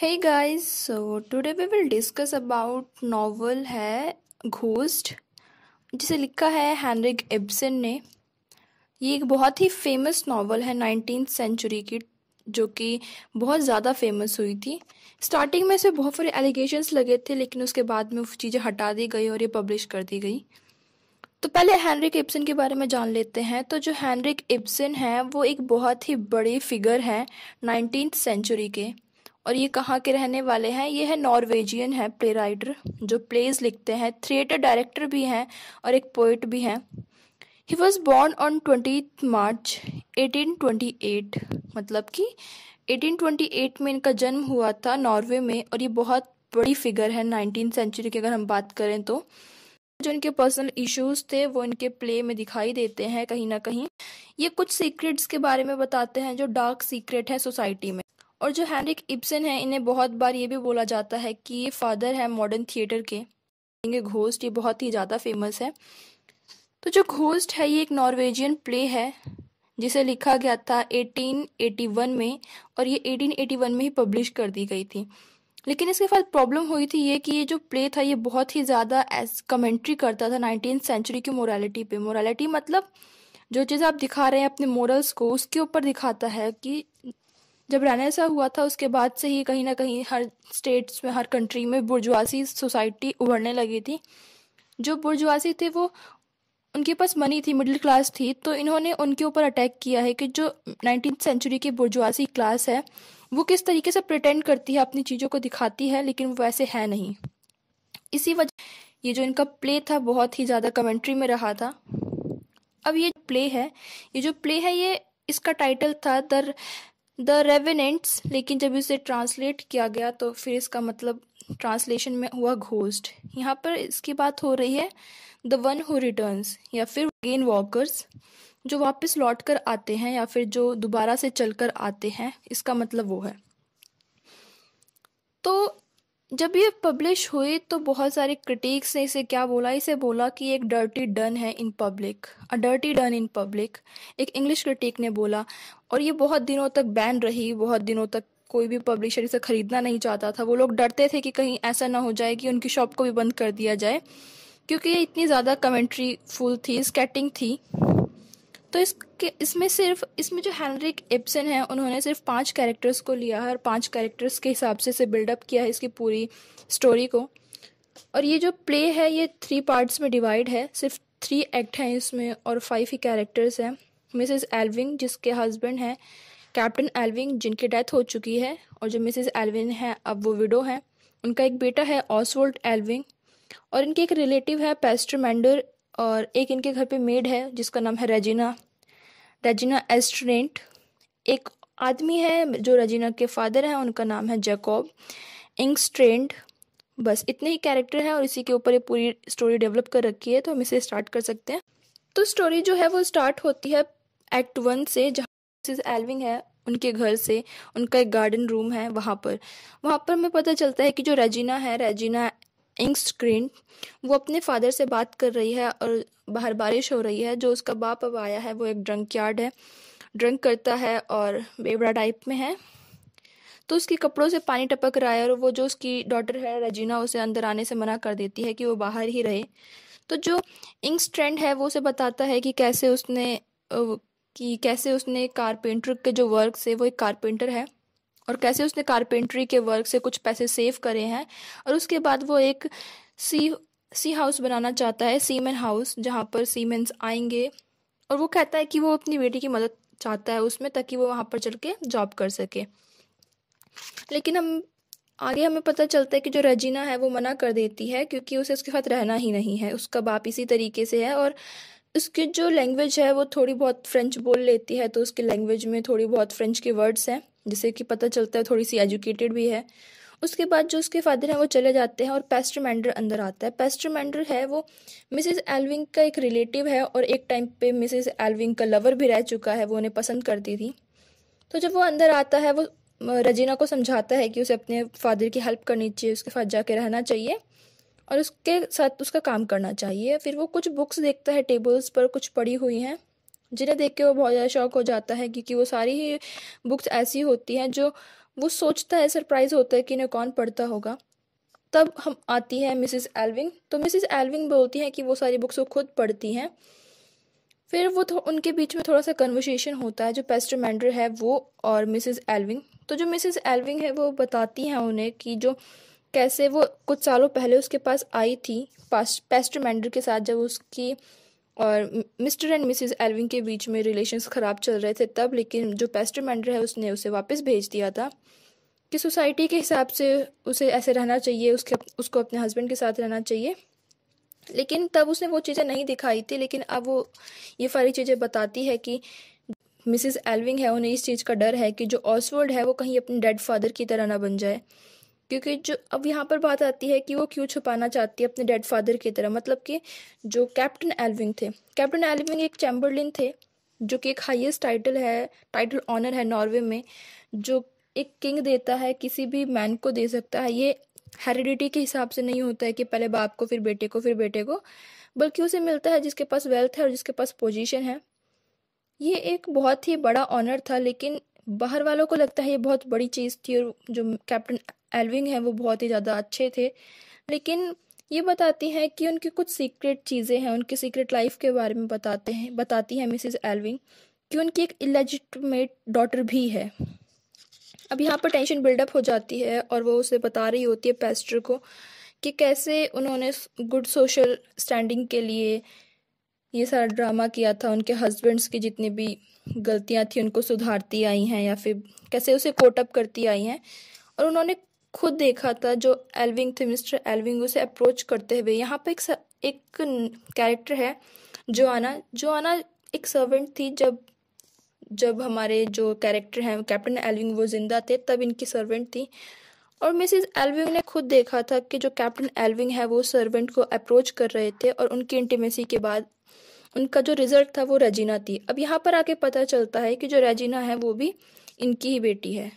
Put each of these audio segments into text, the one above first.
है guys so today we will discuss about novel है ghost जिसे लिखा है हैनरिक एब्सन ने ये एक बहुत ही फेमस नावल है नाइनटीन सेंचुरी की जो कि बहुत ज़्यादा फेमस हुई थी स्टार्टिंग में इसे बहुत सारे एलिगेशंस लगे थे लेकिन उसके बाद में वो चीज़ें हटा दी गई और ये पब्लिश कर दी गई तो पहले हैनरिक इब्सन के बारे में जान लेते हैं तो जो हैनरिक इब्सन है वो एक बहुत ही बड़ी फिगर है नाइनटीन सेंचुरी के और ये कहाँ के रहने वाले हैं ये है नॉर्वेजियन है प्ले राइडर जो प्लेज लिखते हैं थिएटर डायरेक्टर भी हैं और एक पोइट भी हैं he was born on twenty March eighteen twenty eight मतलब कि एट में इनका जन्म हुआ था नॉर्वे में और ये बहुत बड़ी फिगर है नाइनटीन सेंचुरी की अगर हम बात करें तो जो इनके पर्सनल इश्यूज थे वो इनके प्ले में दिखाई देते हैं कहीं ना कहीं ये कुछ सीक्रेट्स के बारे में बताते हैं जो डार्क सीक्रेट है सोसाइटी में और जो हैनरिक इब्सन है इन्हें बहुत बार ये भी बोला जाता है कि ये फादर है मॉडर्न थिएटर के घोस्ट ये बहुत ही ज़्यादा फेमस है तो जो घोस्ट है ये एक नॉर्वेजियन प्ले है जिसे लिखा गया था 1881 में और ये 1881 में ही पब्लिश कर दी गई थी लेकिन इसके बाद प्रॉब्लम हुई थी ये कि ये जो प्ले था ये बहुत ही ज़्यादा एस कमेंट्री करता था नाइनटीन सेंचुरी की मोरालिटी पे मोरालिटी मतलब जो चीज़ आप दिखा रहे हैं अपने मोरल्स को उसके ऊपर दिखाता है कि जब रेनेसा हुआ था उसके बाद से ही कहीं ना कहीं हर स्टेट्स में हर कंट्री में बुरजवासी सोसाइटी उभरने लगी थी जो बुरजवासी थे वो उनके पास मनी थी मिडिल क्लास थी तो इन्होंने उनके ऊपर अटैक किया है कि जो नाइनटीन सेंचुरी की बुरजवासी क्लास है वो किस तरीके से प्रिटेंड करती है अपनी चीज़ों को दिखाती है लेकिन वो वैसे है नहीं इसी वजह ये जो इनका प्ले था बहुत ही ज़्यादा कमेंट्री में रहा था अब ये प्ले है ये जो प्ले है ये इसका टाइटल था द द रेवेनेंट्स लेकिन जब इसे ट्रांसलेट किया गया तो फिर इसका मतलब ट्रांसलेशन में हुआ घोस्ट यहाँ पर इसकी बात हो रही है द वन हु रिटर्न्स या फिर गेन वॉकर्स जो वापस लौट कर आते हैं या फिर जो दोबारा से चल कर आते हैं इसका मतलब वो है तो जब ये पब्लिश हुई तो बहुत सारे क्रिटिक्स ने इसे क्या बोला इसे बोला कि एक डर्टी डन है in public a dirty done in public एक इंग्लिश क्रिटिक ने बोला और ये बहुत दिनों तक बैन रही बहुत दिनों तक कोई भी पब्लिशर इसे ख़रीदना नहीं चाहता था वो लोग डरते थे कि कहीं ऐसा ना हो जाए कि उनकी शॉप को भी बंद कर दिया जाए क्योंकि ये इतनी ज़्यादा कमेंट्री फुल थी स्केटिंग थी तो इसके इसमें सिर्फ इसमें जो हैनरिक एप्सन है उन्होंने सिर्फ पांच कैरेक्टर्स को लिया है और पांच कैरेक्टर्स के हिसाब से इसे बिल्डअप किया है इसकी पूरी स्टोरी को और ये जो प्ले है ये थ्री पार्ट्स में डिवाइड है सिर्फ थ्री एक्ट हैं इसमें और फाइव ही कैरेक्टर्स हैं मिसेस एल्विंग जिसके हस्बैंड हैं कैप्टन एल्विंग जिनकी डेथ हो चुकी है और जो मिसेस एल्विन है अब वो विडो हैं उनका एक बेटा है ऑसवोल्ट एल्विंग और इनके एक रिलेटिव है पेस्टर मैंडर और एक इनके घर पे मेड है जिसका नाम है रेजिना रेजिना एस्ट्रेंट एक आदमी है जो रेजिना के फादर हैं उनका नाम है जैकॉब स्ट्रेंड बस इतने ही कैरेक्टर हैं और इसी के ऊपर ये पूरी स्टोरी डेवलप कर रखी है तो हम इसे स्टार्ट कर सकते हैं तो स्टोरी जो है वो स्टार्ट होती है एक्ट वन से जहाँ एलविंग है उनके घर से उनका एक गार्डन रूम है वहाँ पर वहाँ पर हमें पता चलता है कि जो रेजिना है रेजिना इंस्क्रीन वो अपने फादर से बात कर रही है और बाहर बारिश हो रही है जो उसका बाप अब आया है वो एक ड्रंक यार्ड है ड्रंक करता है और बेबड़ा टाइप में है तो उसके कपड़ों से पानी टपक रहा है और वो जो उसकी डॉटर है रजीना उसे अंदर आने से मना कर देती है कि वो बाहर ही रहे तो जो इंग्स ट्रेंड है वो उसे बताता है कि कैसे उसने कि कैसे उसने कारपेंटर के जो वर्क से वो एक कारपेंटर है और कैसे उसने कारपेंट्री के वर्क से कुछ पैसे सेव करे हैं और उसके बाद वो एक सी सी हाउस बनाना चाहता है सीमेन हाउस जहाँ पर सीमेंस आएंगे और वो कहता है कि वो अपनी बेटी की मदद चाहता है उसमें ताकि वो वहाँ पर चल के जॉब कर सके लेकिन हम आगे हमें पता चलता है कि जो रजीना है वो मना कर देती है क्योंकि उसे उसके साथ रहना ही नहीं है उसका बाप इसी तरीके से है और उसकी जो लैंग्वेज है वो थोड़ी बहुत फ्रेंच बोल लेती है तो उसकी लैंग्वेज में थोड़ी बहुत फ्रेंच के वर्ड्स हैं जिसे कि पता चलता है थोड़ी सी एजुकेटेड भी है उसके बाद जो उसके फादर हैं वो चले जाते हैं और पेस्ट्रमेंडर अंदर आता है पेस्ट्रमेंडर है वो मिसेस एलविंग का एक रिलेटिव है और एक टाइम पे मिसेस एलविंग का लवर भी रह चुका है वो उन्हें पसंद करती थी तो जब वो अंदर आता है वो रजीना को समझाता है कि उसे अपने फादर की हेल्प करनी चाहिए उसके साथ जाके रहना चाहिए और उसके साथ उसका काम करना चाहिए फिर वो कुछ बुक्स देखता है टेबल्स पर कुछ पड़ी हुई हैं जिन्हें देख के वो बहुत ज़्यादा शौक हो जाता है क्योंकि वो सारी ही बुक्स ऐसी होती हैं जो वो सोचता है सरप्राइज होता है कि इन्हें कौन पढ़ता होगा तब हम आती है मिसिस एल्विंग तो मिसिस एल्विंग बोलती हैं कि वो सारी बुक्स वो खुद पढ़ती हैं फिर वो उनके बीच में थोड़ा सा कन्वर्सेशन होता है जो मैंडर है वो और मिसिस एल्विंग तो जो मिसिस एल्विंग है वो बताती हैं उन्हें कि जो कैसे वो कुछ सालों पहले उसके पास आई थी पेस्टमेंडर के साथ जब उसकी और मिस्टर एंड मिसेस एलविन के बीच में रिलेशंस ख़राब चल रहे थे तब लेकिन जो पेस्टर मैंडर है उसने उसे वापस भेज दिया था कि सोसाइटी के हिसाब से उसे ऐसे रहना चाहिए उसके उसको अपने हस्बैंड के साथ रहना चाहिए लेकिन तब उसने वो चीज़ें नहीं दिखाई थी लेकिन अब वो ये सारी चीज़ें बताती है कि मिसेस एलविंग है उन्हें इस चीज़ का डर है कि जो ऑसवर्ड है वो कहीं अपने डेड फादर की तरह ना बन जाए क्योंकि जो अब यहाँ पर बात आती है कि वो क्यों छुपाना चाहती है अपने डेड फादर की तरह मतलब कि जो कैप्टन एलविंग थे कैप्टन एलविंग एक चैम्बरलिन थे जो कि एक हाईएस्ट टाइटल है टाइटल ऑनर है नॉर्वे में जो एक किंग देता है किसी भी मैन को दे सकता है ये हेरिडिटी के हिसाब से नहीं होता है कि पहले बाप को फिर बेटे को फिर बेटे को बल्कि उसे मिलता है जिसके पास वेल्थ है और जिसके पास पोजीशन है ये एक बहुत ही बड़ा ऑनर था लेकिन बाहर वालों को लगता है ये बहुत बड़ी चीज़ थी और जो कैप्टन एल्विंग हैं वो बहुत ही ज़्यादा अच्छे थे लेकिन ये बताती हैं कि उनकी कुछ सीक्रेट चीज़ें हैं उनकी सीक्रेट लाइफ के बारे में बताते हैं बताती हैं मिसिज एलविंग कि उनकी एक इलेजिटमेट डॉटर भी है अब यहाँ पर टेंशन बिल्डअप हो जाती है और वो उसे बता रही होती है पेस्टर को कि कैसे उन्होंने गुड सोशल स्टैंडिंग के लिए ये सारा ड्रामा किया था उनके हस्बैंड्स की जितनी भी गलतियाँ थी उनको सुधारती आई हैं या फिर कैसे उसे कोटअप करती आई हैं और उन्होंने खुद देखा था जो एल्विंग थे मिस्टर एल्विंग उसे अप्रोच करते हुए यहाँ पर एक एक कैरेक्टर है जो आना एक सर्वेंट थी जब जब हमारे जो कैरेक्टर हैं कैप्टन एल्विंग वो जिंदा थे तब इनकी सर्वेंट थी और मिसेस एल्विंग ने खुद देखा था कि जो कैप्टन एल्विंग है वो सर्वेंट को अप्रोच कर रहे थे और उनकी इंटीमेसी के बाद उनका जो रिजल्ट था वो रेजीना थी अब यहाँ पर आके पता चलता है कि जो रेजीना है वो भी इनकी ही बेटी है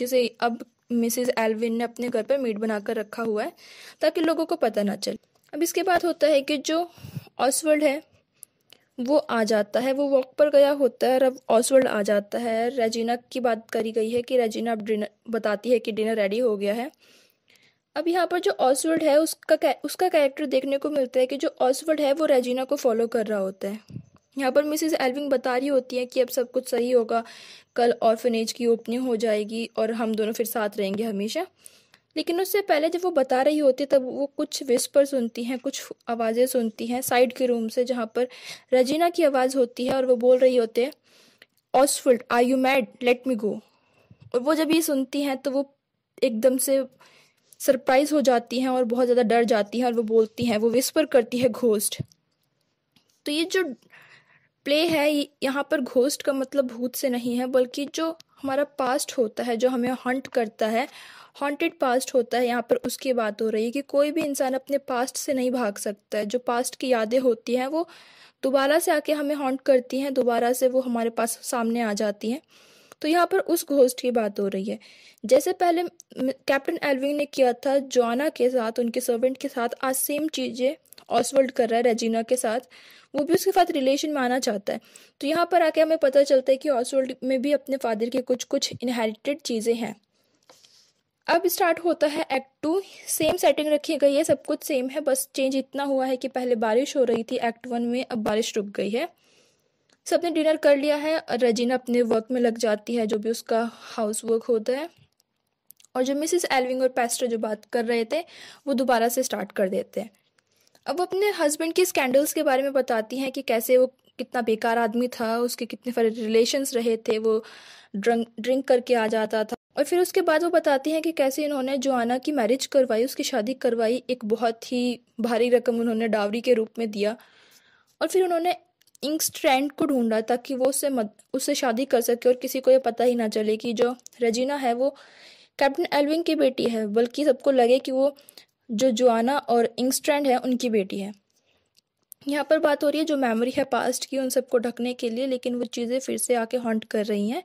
जिसे अब मिसेस एल्विन ने अपने घर पर मीट बनाकर रखा हुआ है ताकि लोगों को पता ना चले अब इसके बाद होता है कि जो ऑसवर्ल्ड है वो आ जाता है वो वॉक पर गया होता है और अब ऑसवर्ल्ड आ जाता है रेजिना की बात करी गई है कि रेजिना अब डिनर बताती है कि डिनर रेडी हो गया है अब यहाँ पर जो ऑसवर्ड है उसका उसका कैरेक्टर देखने को मिलता है कि जो ऑसवर्ड है वो रेजिना को फॉलो कर रहा होता है यहाँ पर मिसेस एल्विंग बता रही होती है कि अब सब कुछ सही होगा कल ऑर्फनेज की ओपनिंग हो जाएगी और हम दोनों फिर साथ रहेंगे हमेशा लेकिन उससे पहले जब वो बता रही होती है तब वो कुछ विस्पर सुनती हैं कुछ आवाज़ें सुनती हैं साइड के रूम से जहाँ पर रजीना की आवाज़ होती है और वो बोल रही होते हैं Osvald I you mad let me go और वो जब ये सुनती हैं तो वो एकदम से सरप्राइज हो जाती हैं और बहुत ज़्यादा डर जाती हैं और वो बोलती हैं वो विस्पर करती है घोस्ट तो ये जो प्ले है यहाँ पर घोस्ट का मतलब भूत से नहीं है बल्कि जो हमारा पास्ट होता है जो हमें हंट करता है हॉन्टेड पास्ट होता है यहाँ पर उसकी बात हो रही है कि कोई भी इंसान अपने पास्ट से नहीं भाग सकता है जो पास्ट की यादें होती हैं वो दोबारा से आके हमें हॉन्ट करती हैं दोबारा से वो हमारे पास सामने आ जाती हैं तो यहाँ पर उस घोस्ट की बात हो रही है जैसे पहले कैप्टन एलविंग ने किया था जोआना के साथ उनके सर्वेंट के साथ आज सेम चीज़ें ऑसवर्ल्ड कर रहा है रेजिना के साथ वो भी उसके साथ रिलेशन में आना चाहता है तो यहाँ पर आके हमें पता चलता है कि ऑसवर्ल्ड में भी अपने फादर के कुछ कुछ इनहेरिटेड चीज़ें हैं अब स्टार्ट होता है एक्ट टू सेम सेटिंग रखी गई है सब कुछ सेम है बस चेंज इतना हुआ है कि पहले बारिश हो रही थी एक्ट वन में अब बारिश रुक गई है सब ने डिनर कर लिया है रजीना अपने वर्क में लग जाती है जो भी उसका हाउस वर्क होता है और जो मिसेस एलविंग और पेस्टर जो बात कर रहे थे वो दोबारा से स्टार्ट कर देते हैं अब अपने हस्बैंड के स्कैंडल्स के बारे में बताती हैं कि कैसे वो कितना बेकार आदमी था उसके कितने सारे रिलेशंस रहे थे वो ड्रंक ड्रिंक करके आ जाता था और फिर उसके बाद वो बताती हैं कि कैसे इन्होंने जोआना की मैरिज करवाई उसकी शादी करवाई एक बहुत ही भारी रकम उन्होंने डावरी के रूप में दिया और फिर उन्होंने इंक स्ट्रैंड को ढूंढा ताकि वो उससे मद, उससे शादी कर सके और किसी को ये पता ही ना चले कि जो रजीना है वो कैप्टन एलविंग की बेटी है बल्कि सबको लगे कि वो जो जुआना और इंगस्ट्रैंड है उनकी बेटी है यहाँ पर बात हो रही है जो मेमोरी है पास्ट की उन सबको ढकने के लिए लेकिन वो चीज़ें फिर से आके हॉन्ट कर रही हैं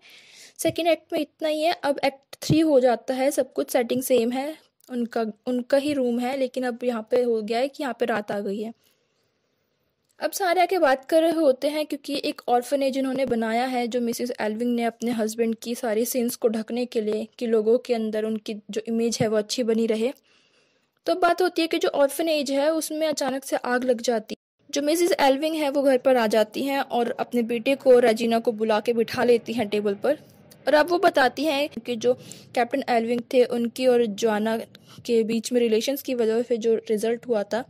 सेकेंड एक्ट में इतना ही है अब एक्ट थ्री हो जाता है सब कुछ सेटिंग सेम है उनका उनका ही रूम है लेकिन अब यहाँ पे हो गया है कि यहाँ पे रात आ गई है अब सारे आके बात कर रहे होते हैं क्योंकि एक ऑर्फनेज इन्होंने बनाया है जो मिसिस एल्विंग ने अपने हस्बैंड की सारी सीन्स को ढकने के लिए कि लोगों के अंदर उनकी जो इमेज है वो अच्छी बनी रहे तो बात होती है कि जो ऑर्फन एज है उसमें अचानक से आग लग जाती जो मिसिज एल्विंग है वो घर पर आ जाती हैं और अपने बेटे को रजीना को बुला के बिठा लेती हैं टेबल पर और अब वो बताती हैं कि जो कैप्टन एल्विंग थे उनकी और जोना के बीच में रिलेशंस की वजह से जो रिज़ल्ट हुआ था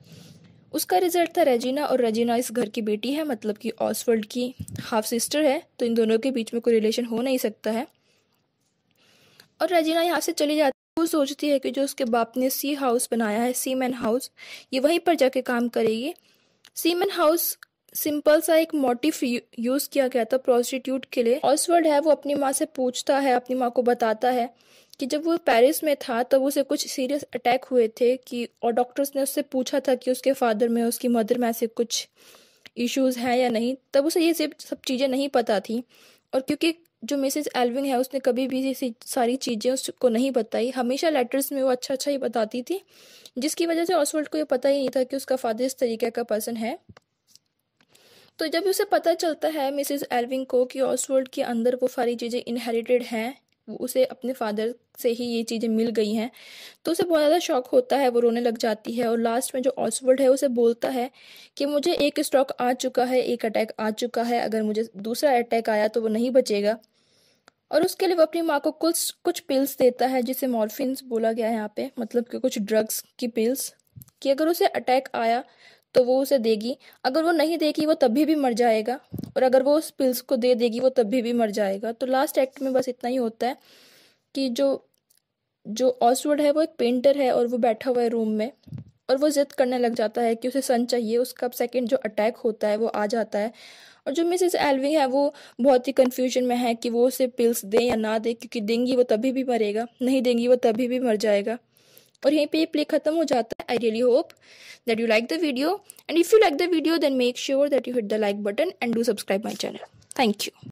उसका रिज़ल्ट था रजीना और रजीना इस घर की बेटी है मतलब कि ऑसवर्ल्ड की हाफ सिस्टर है तो इन दोनों के बीच में कोई रिलेशन हो नहीं सकता है और रजीना यहाँ से चली जाती वो सोचती है कि जो उसके बाप ने सी हाउस बनाया है सीमैन हाउस ये वहीं पर जाके काम करेगी सीमैन हाउस सिंपल सा एक मोटिव यूज किया गया था प्रोस्टिट्यूट के लिए ऑसवर्ड है वो अपनी माँ से पूछता है अपनी माँ को बताता है कि जब वो पेरिस में था तब तो उसे कुछ सीरियस अटैक हुए थे कि और डॉक्टर्स ने उससे पूछा था कि उसके फादर में उसकी मदर में ऐसे कुछ इश्यूज हैं या नहीं तब उसे ये सब सब चीज़ें नहीं पता थी और क्योंकि जो मिसेस एल्विंग है उसने कभी भी ऐसी सारी चीज़ें उसको नहीं बताई हमेशा लेटर्स में वो अच्छा अच्छा ही बताती थी जिसकी वजह से ऑसवर्ल्ड को ये पता ही नहीं था कि उसका फादर इस तरीके का पर्सन है तो जब उसे पता चलता है मिसेस एल्विंग को कि ऑसवर्ल्ड के अंदर वो सारी चीज़ें इनहेरिटेड हैं उसे अपने फादर से ही ये चीज़ें मिल गई हैं तो उसे बहुत ज़्यादा शौक होता है वो रोने लग जाती है और लास्ट में जो ऑसवर्ड है उसे बोलता है कि मुझे एक स्ट्रोक आ चुका है एक अटैक आ चुका है अगर मुझे दूसरा अटैक आया तो वो नहीं बचेगा और उसके लिए वो अपनी माँ को कुछ कुछ पिल्स देता है जिसे मॉर्फिन्स बोला गया है यहाँ पे मतलब कि कुछ ड्रग्स की पिल्स कि अगर उसे अटैक आया तो वो उसे देगी अगर वो नहीं देगी वो तभी भी मर जाएगा और अगर वो उस पिल्स को दे देगी वो तभी भी मर जाएगा तो लास्ट एक्ट में बस इतना ही होता है कि जो जो ऑसवर्ड है वो एक पेंटर है और वो बैठा हुआ है रूम में और वो ज़िद करने लग जाता है कि उसे सन चाहिए उसका सेकेंड जो अटैक होता है वो आ जाता है और जो मिसेस एलवी है वो बहुत ही कन्फ्यूजन में है कि वो उसे पिल्स दें या ना दें क्योंकि देंगी वो तभी भी मरेगा नहीं देंगी वो तभी भी मर जाएगा और यहीं पे ये प्ले खत्म हो जाता है I really hope that you like the video and if you like the video then make sure that you hit the like button and do subscribe my channel thank you